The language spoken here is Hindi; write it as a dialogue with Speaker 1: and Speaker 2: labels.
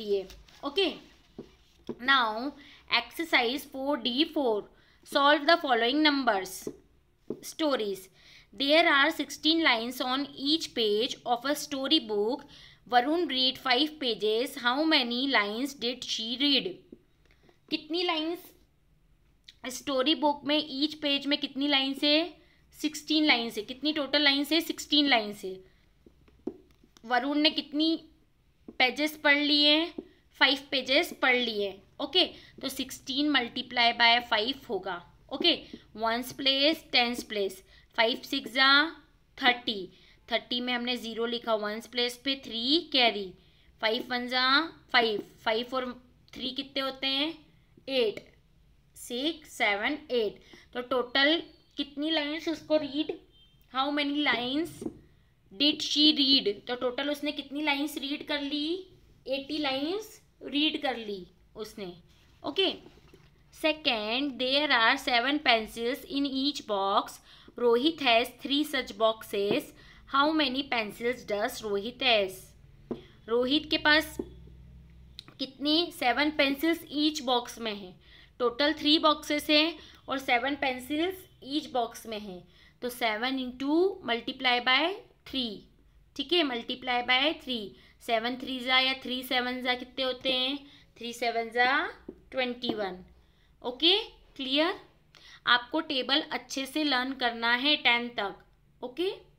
Speaker 1: होती है okay now exercise four D four solve the following numbers stories there are sixteen lines on each page of a story book Varun read five pages how many lines did she read कितनी लाइन्स स्टोरी बुक में ईच पेज में कितनी लाइन्स है सिक्सटीन लाइन्स है कितनी टोटल लाइन्स है सिक्सटीन लाइन्स है वरुण ने कितनी पेजेस पढ़ लिए फाइव पेजेस पढ़ लिए ओके तो सिक्सटीन मल्टीप्लाई बाय फाइव होगा okay ones place tens place five six जा थर्टी थर्टी में हमने ज़ीरो लिखा वंस प्लेस पे थ्री कैरी फाइव वन जा फाइव फाइव और थ्री कितने होते हैं एट सिक्स सेवन एट तो टोटल कितनी लाइन्स उसको read how many lines did she read तो टोटल उसने कितनी लाइन्स रीड कर ली एटी लाइन्स रीड कर ली उसने okay second there are seven pencils in each box Rohit has three such boxes how many pencils does Rohit has Rohit के पास कितनी सेवन पेंसिल्स ईच बॉक्स में हैं टोटल थ्री बॉक्सेस हैं और सेवन पेंसिल्स ईच बॉक्स में हैं तो seven into multiply by three ठीक है multiply by three seven three ज़ा या थ्री सेवन ज़ा कितने होते हैं थ्री सेवन ज़ा ट्वेंटी वन ओके क्लियर आपको टेबल अच्छे से लर्न करना है टेन तक ओके